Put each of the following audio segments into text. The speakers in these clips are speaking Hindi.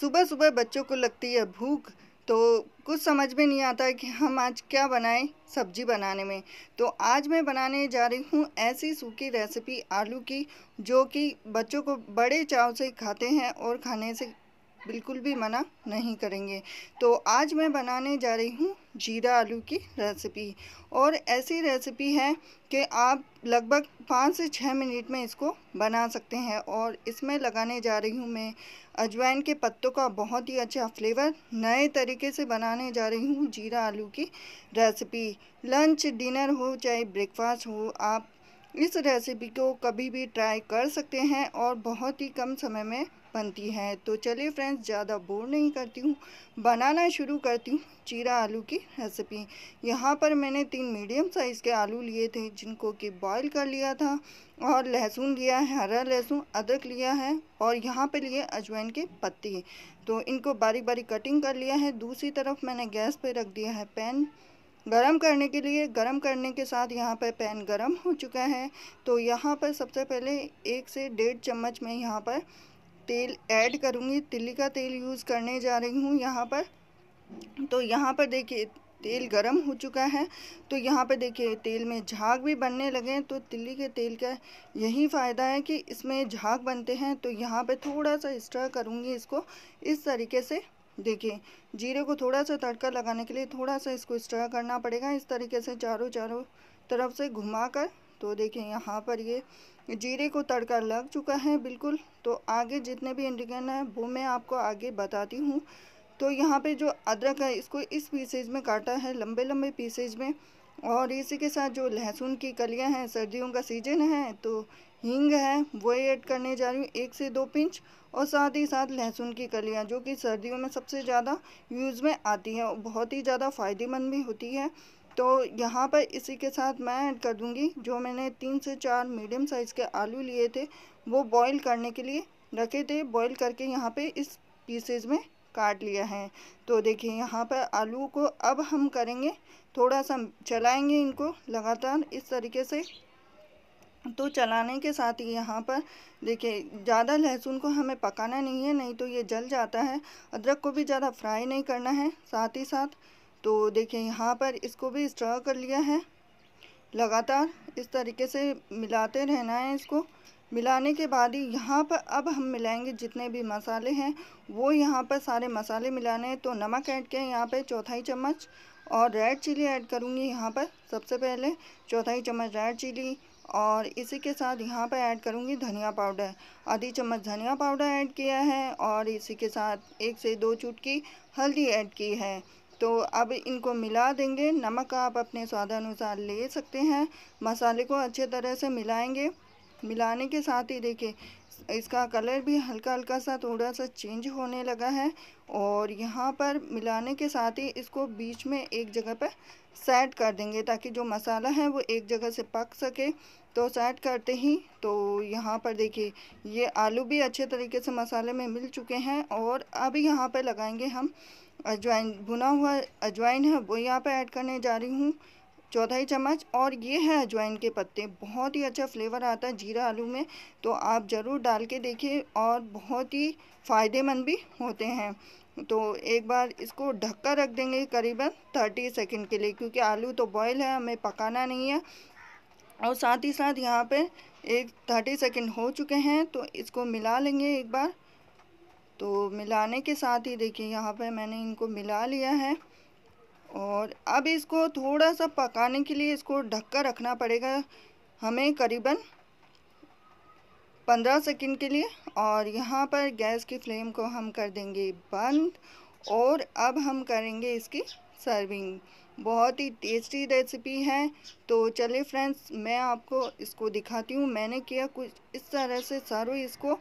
सुबह सुबह बच्चों को लगती है भूख तो कुछ समझ में नहीं आता है कि हम आज क्या बनाएं सब्जी बनाने में तो आज मैं बनाने जा रही हूँ ऐसी सूखी रेसिपी आलू की जो कि बच्चों को बड़े चाव से खाते हैं और खाने से बिल्कुल भी मना नहीं करेंगे तो आज मैं बनाने जा रही हूँ जीरा आलू की रेसिपी और ऐसी रेसिपी है कि आप लगभग पाँच से छः मिनट में इसको बना सकते हैं और इसमें लगाने जा रही हूँ मैं अजवाइन के पत्तों का बहुत ही अच्छा फ्लेवर नए तरीके से बनाने जा रही हूँ जीरा आलू की रेसिपी लंच डिनर हो चाहे ब्रेकफास्ट हो आप इस रेसिपी को कभी भी ट्राई कर सकते हैं और बहुत ही कम समय में बनती है तो चलिए फ्रेंड्स ज़्यादा बोर नहीं करती हूँ बनाना शुरू करती हूँ चीरा आलू की रेसिपी यहाँ पर मैंने तीन मीडियम साइज़ के आलू लिए थे जिनको कि बॉईल कर लिया था और लहसुन लिया है हरा लहसुन अदरक लिया है और यहाँ पर लिए अजवाइन के पत्ती तो इनको बारी बारी कटिंग कर लिया है दूसरी तरफ मैंने गैस पर रख दिया है पैन गर्म करने के लिए गर्म करने के साथ यहाँ पर पैन गरम हो चुका है तो यहाँ पर सबसे पहले एक से डेढ़ चम्मच में यहाँ पर तेल ऐड करूँगी तिल्ली का तेल यूज़ करने जा रही हूँ यहाँ पर तो यहाँ पर देखिए तेल गरम हो चुका है तो यहाँ पर देखिए तेल में झाग भी बनने लगे हैं तो तिल्ली के तेल का यही फ़ायदा है कि इसमें झाग बनते हैं तो यहाँ पर थोड़ा सा स्ट्रा करूँगी इसको इस तरीके से देखिए जीरे को थोड़ा सा तड़का लगाने के लिए थोड़ा सा इसको स्टर करना पड़ेगा इस तरीके से चारों चारों तरफ से घुमाकर तो देखिए यहाँ पर ये जीरे को तड़का लग चुका है बिल्कुल तो आगे जितने भी इंडिकेन है वो मैं आपको आगे बताती हूँ तो यहाँ पे जो अदरक है इसको इस पीसेज में काटा है लंबे लंबे पीसेज में और इसी के साथ जो लहसुन की कलियां हैं सर्दियों का सीजन है तो हींग है वो ऐड करने जा रही हूँ एक से दो पिंच और साथ ही साथ लहसुन की कलियां जो कि सर्दियों में सबसे ज़्यादा यूज़ में आती हैं और बहुत ही ज़्यादा फ़ायदेमंद भी होती है तो यहाँ पर इसी के साथ मैं ऐड कर दूँगी जो मैंने तीन से चार मीडियम साइज़ के आलू लिए थे वो बॉयल करने के लिए रखे थे बॉयल करके यहाँ पर इस पीसेज में काट लिया है तो देखिए यहाँ पर आलू को अब हम करेंगे थोड़ा सा चलाएंगे इनको लगातार इस तरीके से तो चलाने के साथ ही यहाँ पर देखिए ज़्यादा लहसुन को हमें पकाना नहीं है नहीं तो ये जल जाता है अदरक को भी ज़्यादा फ्राई नहीं करना है साथ ही साथ तो देखिए यहाँ पर इसको भी स्ट्रा कर लिया है लगातार इस तरीके से मिलाते रहना है इसको मिलाने के बाद ही यहाँ पर अब हम मिलाएंगे जितने भी मसाले हैं वो यहाँ पर सारे मसाले मिलाने हैं तो नमक ऐड किया यहाँ पर चौथाई चम्मच और रेड चिली ऐड करूँगी यहाँ पर सबसे पहले चौथाई चम्मच रेड चिली और इसी के साथ यहाँ पर ऐड करूँगी धनिया पाउडर आधी चम्मच धनिया पाउडर ऐड किया है और इसी के साथ एक से दो चुटकी हल्दी ऐड की है तो अब इनको मिला देंगे नमक आप अपने स्वादानुसार ले सकते हैं मसाले को अच्छे तरह से मिलाएंगे मिलाने के साथ ही देखिए इसका कलर भी हल्का हल्का सा थोड़ा सा चेंज होने लगा है और यहाँ पर मिलाने के साथ ही इसको बीच में एक जगह पर सेट कर देंगे ताकि जो मसाला है वो एक जगह से पक सके तो सेट करते ही तो यहाँ पर देखिए ये आलू भी अच्छे तरीके से मसाले में मिल चुके हैं और अब यहाँ पर लगाएंगे हम अजवाइन भुना हुआ अजवाइन है वो यहाँ पर ऐड करने जा रही हूँ चौथाई चम्मच और ये है अजवाइन के पत्ते बहुत ही अच्छा फ्लेवर आता है जीरा आलू में तो आप ज़रूर डाल के देखिए और बहुत ही फ़ायदेमंद भी होते हैं तो एक बार इसको ढक कर रख देंगे करीबन थर्टी सेकेंड के लिए क्योंकि आलू तो बॉयल है हमें पकाना नहीं है और साथ ही साथ यहाँ पे एक थर्टी सेकेंड हो चुके हैं तो इसको मिला लेंगे एक बार तो मिलाने के साथ ही देखिए यहाँ पर मैंने इनको मिला लिया है और अब इसको थोड़ा सा पकाने के लिए इसको ढक कर रखना पड़ेगा हमें करीबन पंद्रह सेकंड के लिए और यहाँ पर गैस की फ्लेम को हम कर देंगे बंद और अब हम करेंगे इसकी सर्विंग बहुत ही टेस्टी रेसिपी है तो चलिए फ्रेंड्स मैं आपको इसको दिखाती हूँ मैंने किया कुछ इस तरह से सर्व इसको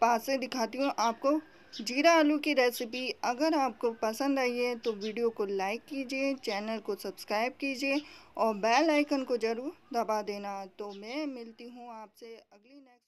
पास से दिखाती हूँ आपको जीरा आलू की रेसिपी अगर आपको पसंद आई है तो वीडियो को लाइक कीजिए चैनल को सब्सक्राइब कीजिए और बेल आइकन को ज़रूर दबा देना तो मैं मिलती हूँ आपसे अगली नेक्स्ट